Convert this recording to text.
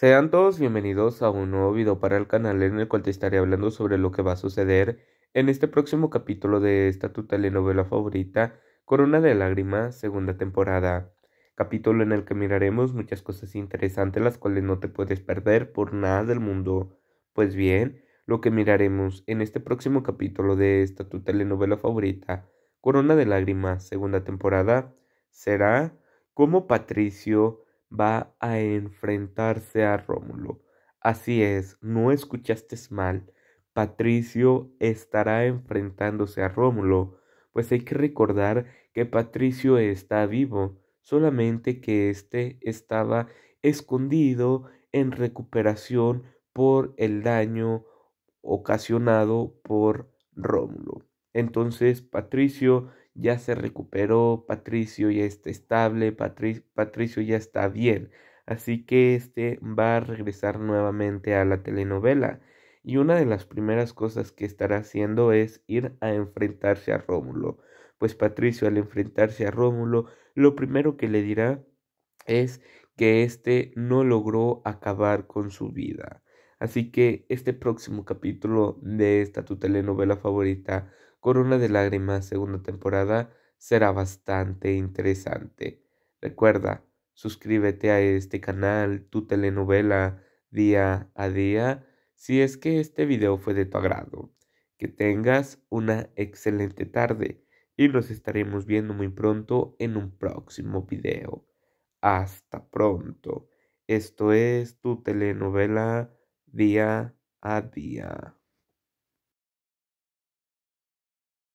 Sean todos bienvenidos a un nuevo video para el canal en el cual te estaré hablando sobre lo que va a suceder en este próximo capítulo de esta tu telenovela favorita, Corona de Lágrimas, segunda temporada. Capítulo en el que miraremos muchas cosas interesantes las cuales no te puedes perder por nada del mundo. Pues bien, lo que miraremos en este próximo capítulo de esta tu telenovela favorita, Corona de Lágrimas, segunda temporada, será cómo Patricio va a enfrentarse a Rómulo. Así es, no escuchaste mal. Patricio estará enfrentándose a Rómulo, pues hay que recordar que Patricio está vivo, solamente que éste estaba escondido en recuperación por el daño ocasionado por Rómulo. Entonces Patricio ya se recuperó, Patricio ya está estable, Patricio ya está bien. Así que este va a regresar nuevamente a la telenovela. Y una de las primeras cosas que estará haciendo es ir a enfrentarse a Rómulo. Pues Patricio al enfrentarse a Rómulo, lo primero que le dirá es que éste no logró acabar con su vida. Así que este próximo capítulo de esta tu telenovela favorita Corona de Lágrimas, segunda temporada, será bastante interesante. Recuerda, suscríbete a este canal, tu telenovela, día a día, si es que este video fue de tu agrado. Que tengas una excelente tarde y nos estaremos viendo muy pronto en un próximo video. Hasta pronto. Esto es tu telenovela día a día.